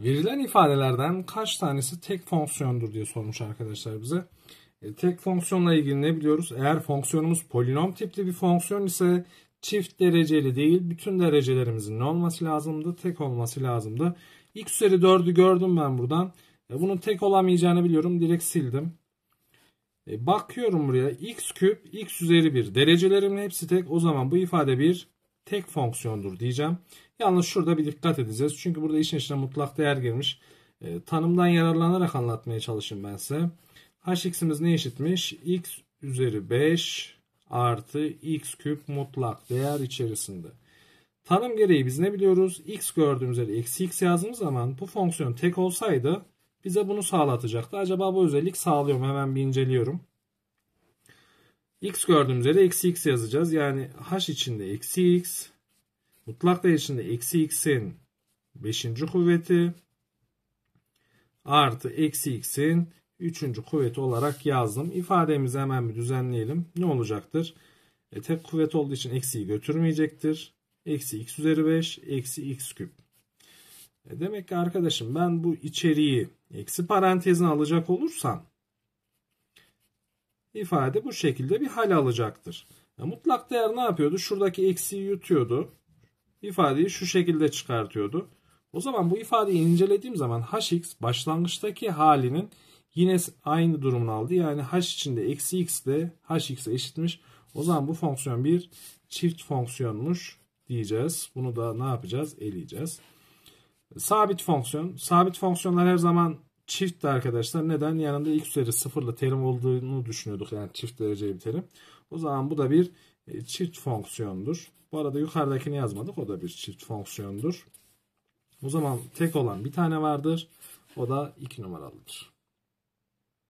Verilen ifadelerden kaç tanesi tek fonksiyondur diye sormuş arkadaşlar bize. E, tek fonksiyonla ilgili ne biliyoruz? Eğer fonksiyonumuz polinom tipli bir fonksiyon ise çift dereceli değil bütün derecelerimizin ne olması lazımdı? Tek olması lazımdı. X üzeri 4'ü gördüm ben buradan. E, bunun tek olamayacağını biliyorum. Direkt sildim. E, bakıyorum buraya x küp x üzeri 1 derecelerimin hepsi tek. O zaman bu ifade bir tek fonksiyondur diyeceğim. Yalnız şurada bir dikkat edeceğiz. Çünkü burada işin içine mutlak değer girmiş. E, tanımdan yararlanarak anlatmaya çalışayım ben size. hx'imiz ne eşitmiş? x üzeri 5 artı x küp mutlak değer içerisinde. Tanım gereği biz ne biliyoruz? x gördüğümüz üzere eksi x yazdığımız zaman bu fonksiyon tek olsaydı bize bunu sağlatacaktı. Acaba bu özellik sağlıyor mu? Hemen bir inceliyorum. X gördüğümüzde de eksi x yazacağız. Yani h içinde eksi x. Mutlak değer içinde eksi x'in 5. kuvveti artı eksi x'in 3. kuvveti olarak yazdım. İfademizi hemen bir düzenleyelim. Ne olacaktır? E, tek kuvvet olduğu için eksiyi götürmeyecektir. Eksi x üzeri 5 eksi x küp. E, demek ki arkadaşım ben bu içeriği eksi parantezine alacak olursam ifade bu şekilde bir hal alacaktır. mutlak değer ne yapıyordu? Şuradaki eksiği yutuyordu. İfadeyi şu şekilde çıkartıyordu. O zaman bu ifadeyi incelediğim zaman hx başlangıçtaki halinin yine aynı durumunu aldı. Yani h içinde eksi x de hx'e eşitmiş. O zaman bu fonksiyon bir çift fonksiyonmuş diyeceğiz. Bunu da ne yapacağız? Eleyeceğiz. Sabit fonksiyon. Sabit fonksiyonlar her zaman Çift de arkadaşlar neden? Yanında x üzeri sıfırla terim olduğunu düşünüyorduk. Yani çift dereceli bir terim. O zaman bu da bir e, çift fonksiyondur. Bu arada yukarıdakini yazmadık. O da bir çift fonksiyondur. O zaman tek olan bir tane vardır. O da 2 numaralıdır.